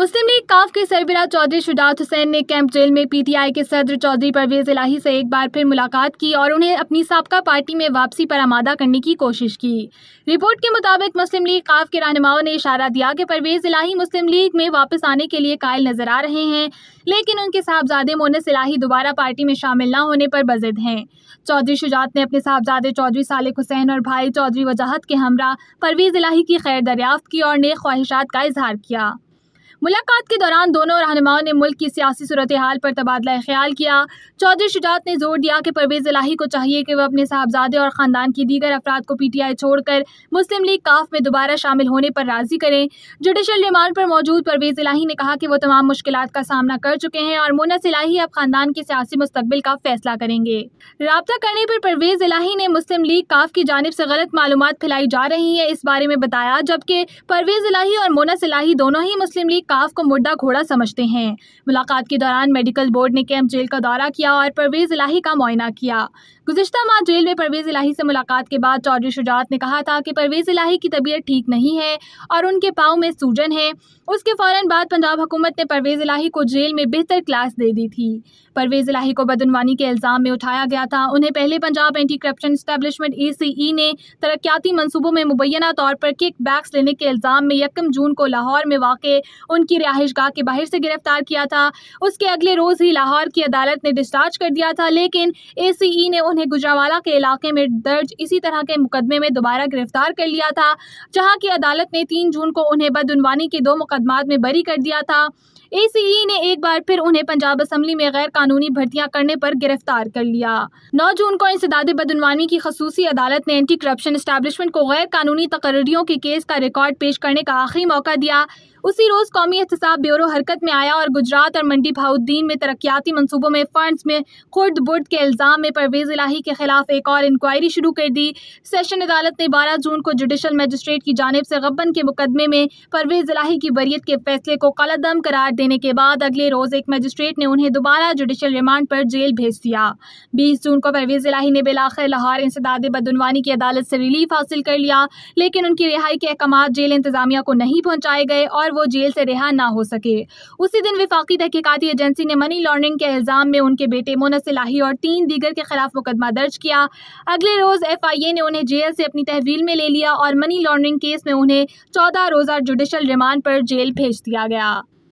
मुस्लिम league काफ के सरबरा चौधरी शुजात हुसैन ने camp jail में पीटीआई के सदर चौधरी परवेज इलाही से एक बार फिर मुलाकात की और उन्हें अपनी सबका पार्टी में वापसी पर आमादा करने की कोशिश की रिपोर्ट के मुताबिक मुस्लिम लीग काफ के रहनुमाओं ने इशारा दिया कि परवेज इलाही मुस्लिम लीग में वापस आने के लिए कायल नजर आ रहे हैं लेकिन उनके साहबजादे मोनस इलाही दोबारा पार्टी में शामिल न होने पर बजिद हैं चौधरी शुजात ने अपने साहबजादे चौधरी सालिक हुसैन और भाई चौधरी वजाहत के हमरा परवेज इलाही की खैर दरियाफ्त की और नेक ख्वाहिशात का इजहार किया मुलाकात के दौरान दोनों रहनुमाओं ने मुल्क की सियासी सूरत हाल पर तबादला ख्याल किया चौधरी शुजात ने जोर दिया कि परवेज़ इलाही को चाहिए कि वह अपने साहबजादे और ख़ानदान की दीगर अफराद को पी टी आई छोड़कर मुस्लिम लीग काफ में दोबारा शामिल होने पर राज़ी करें जुडिशल रिमांड पर मौजूद परवेज़ इलाही ने कहा कि वो तमाम मुश्किल का सामना कर चुके हैं और मोनस इलाही अब ख़ानदान के सियासी मुस्तबिल का फैसला करेंगे रबता करने पर परवेज़ इलाही ने मुस्लिम लीग काफ की जानब से गलत मालूम फैलाई जा रही है इस बारे में बताया जबकि परवेज़ इलाही और मोनस इलाही दोनों ही मुस्लिम लीग काफ को मुर्दा घोड़ा समझते हैं मुलाकात के दौरान मेडिकल बोर्ड ने कैंप जेल का दौरा किया और परवेज़ इलाही का मुआयना किया गुजशत माह जेल में परवेज़ इलाही से मुलाकात के बाद चौधरी शुजात ने कहा था कि परवेज़ इलाही की तबीयत ठीक नहीं है और उनके पाँव में सूजन है उसके फ़ौर बाद पंजाब हुकूमत ने परवेज़ इलाही को जेल में बेहतर क्लास दे दी थी परवेज़ इलाही को बदनवानी के इल्ज़ाम में उठाया गया था उन्हें पहले पंजाब एंटी करप्शन इस्टेब्लिशमेंट ई ने तरक्याती मनसूबों में मुबैना तौर पर किक बैक्स लेने के इल्ज़ाम में यकम जून को लाहौर में वाक़ उनकी रिहाइश गाह के बाहर से गिरफ्तार किया था उसके अगले रोज ही लाहौर की अदालत ने डिस्चार्ज कर दिया था लेकिन ए e ने उन्हें गुजरावाला के इलाके में दर्ज इसी तरह के मुकदमे में दोबारा गिरफ्तार कर लिया था जहाँ की अदालत ने तीन जून को उन्हें बदनवानी के दो मुकदमा में बरी कर दिया था एसीई e ने एक बार फिर उन्हें पंजाब असम्बली में गैर कानूनी भर्तियां करने पर गिरफ्तार कर लिया नौ जून को इंसदाद बदनवानी की खसूसी अदालत ने एंटी करप्शन स्टैब्लिशमेंट को गैर कानूनी तकर्रियों के केस का रिकॉर्ड पेश करने का आखिरी मौका दिया उसी रोज़ कौमी एहतसाब ब्यूरो हरकत में आया और गुजरात और मंडी भाउद्दीन में तरक्याती मनसूबों में फ़ंड्स में खुर्द बुर्द के इल्ज़ाम में परवेज़ इलाही के खिलाफ एक और इंक्वायरी शुरू कर दी सेशन अदालत ने बारह जून को जुडिशल मजिस्ट्रेट की जानब से गबन के मुकदमे में परवेज़ इलाही की बरीत के फैसले को कलदम करार देने के बाद अगले रोज़ एक मजिस्ट्रेट ने उन्हें दोबारा जुडिशल रिमांड पर जेल भेज दिया बीस जून को परवेज़ इलाही ने बिलाखिर लाहौर इंसदाद बदनवानी की अदालत से रिलीफ हासिल कर लिया लेकिन उनकी रिहाई के अहकाम जेल इंतजामिया को नहीं पहुँचाए गए और पर वो जेल से रिहा ना हो सके उसी दिन विफाकी तहकीकती एजेंसी ने मनी लॉन्ड्रिंग के इल्ज़ाम में उनके बेटे मोनस लाही और तीन दीगर के खिलाफ मुकदमा दर्ज किया अगले रोज़ एफ आई ए ने उन्हें जेल से अपनी तहवील में ले लिया और मनी लॉन्ड्रिंग केस में उन्हें चौदह रोज़ा जुडिशल रिमांड पर जेल भेज दिया गया